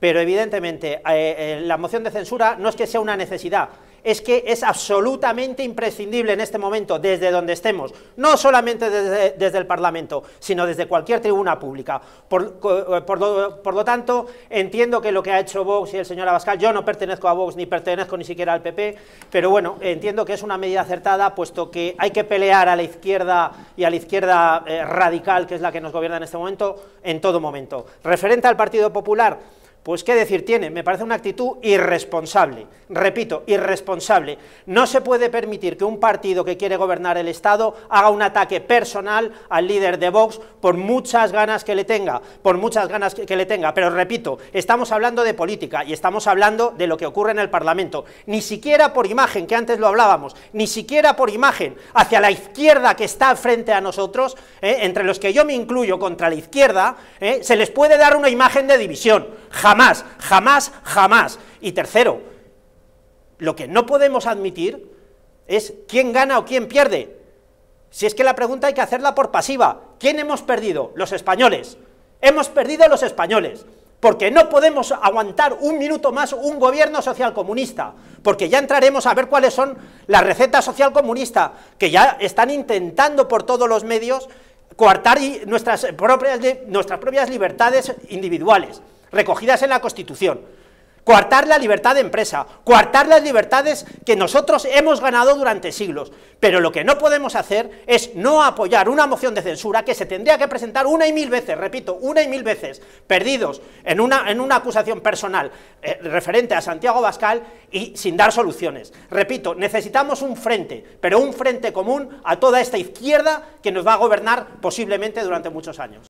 Pero evidentemente eh, eh, la moción de censura no es que sea una necesidad, es que es absolutamente imprescindible en este momento, desde donde estemos, no solamente desde, el Parlamento, sino desde cualquier tribuna pública. Eh, por, lo, tanto, entiendo que lo que ha hecho Vox y el señor Abascal, yo no pertenezco a Vox ni pertenezco ni siquiera al PP, pero bueno, entiendo que es una medida acertada, puesto que hay que pelear a la izquierda y a la izquierda radical, que es la que nos gobierna en este momento, en todo momento. Referente al Partido Popular, pues qué decir tiene, me parece una actitud irresponsable, repito, irresponsable. No se puede permitir que un partido que quiere gobernar el Estado haga un ataque personal al líder de Vox por muchas ganas que le tenga, por muchas ganas que le tenga, pero repito, estamos hablando de política y estamos hablando de lo que ocurre en el Parlamento, ni siquiera por imagen, que antes lo hablábamos, ni siquiera por imagen hacia la izquierda que está frente a nosotros, eh, entre los que yo me incluyo contra la izquierda, eh, se les puede dar una imagen de división, Jamás, jamás, jamás. Y tercero, lo que no podemos admitir es quién gana o quién pierde. Si es que la pregunta hay que hacerla por pasiva. ¿Quién hemos perdido? Los españoles. Hemos perdido los españoles. Porque no podemos aguantar un minuto más un gobierno socialcomunista. Porque ya entraremos a ver cuáles son las recetas socialcomunistas que ya están intentando por todos los medios coartar nuestras propias, nuestras propias libertades individuales recogidas en la Constitución, coartar la libertad de empresa, coartar las libertades que nosotros hemos ganado durante siglos. Pero lo que no podemos hacer es no apoyar una moción de censura que se tendría que presentar una y mil veces, repito, una y mil veces, perdidos en una, en una acusación personal eh, referente a Santiago Bascal y sin dar soluciones. Repito, necesitamos un frente, pero un frente común a toda esta izquierda que nos va a gobernar posiblemente durante muchos años.